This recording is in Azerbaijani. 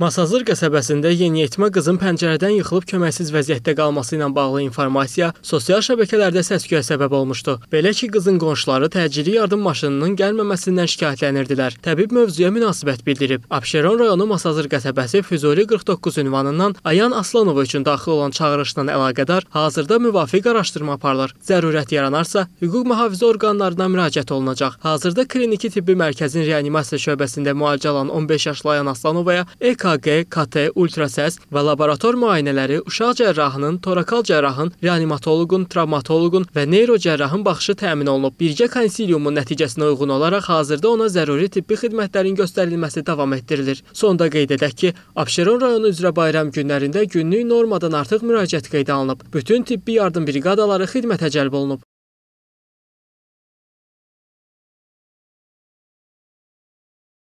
Masazır qəsəbəsində yeniyetmə qızın pəncərədən yıxılıb köməksiz vəziyyətdə qalması ilə bağlı informasiya sosial şəbəkələrdə səs-küyə səbəb olmuşdu. Belə ki, qızın qonşuları təcili yardım maşınının gəlməməsindən şikayətlənirdilər. Təbib mövzuya münasibət bildirib. Abşeron rayonu Masazır qəsəbəsi Füzuli 49 ünvanından Ayan Aslanova üçün daxil olan çağırışla əlaqədar hazırda müvafiq araşdırma aparılır. Zərurət yaranarsa, hüquq mühafizə orqanlarına müraciət olunacaq. Hazırda kliniki tibbi mərkəzin reanimasiya şöbəsində müalicə alan 15 yaşlı Ayan Aslanovaya EKG EKG, KT, ultrasəs və laborator müayinələri uşaq cərrahının, torakal cərrahın, reanimatoloqun, travmatoloqun və neyrocərrahın baxışı təmin olunub. Birgə konsiliumun nəticəsinə uyğun olaraq hazırda ona zəruri tibbi xidmətlərin göstərilməsi davam etdirilir. Sonda qeyd edək ki, Abşeron rayonu üzrə bayram günlərində günlük normadan artıq müraciət qeydə alınıb. Bütün tibbi yardım briqadaları xidmətə cəlb olunub.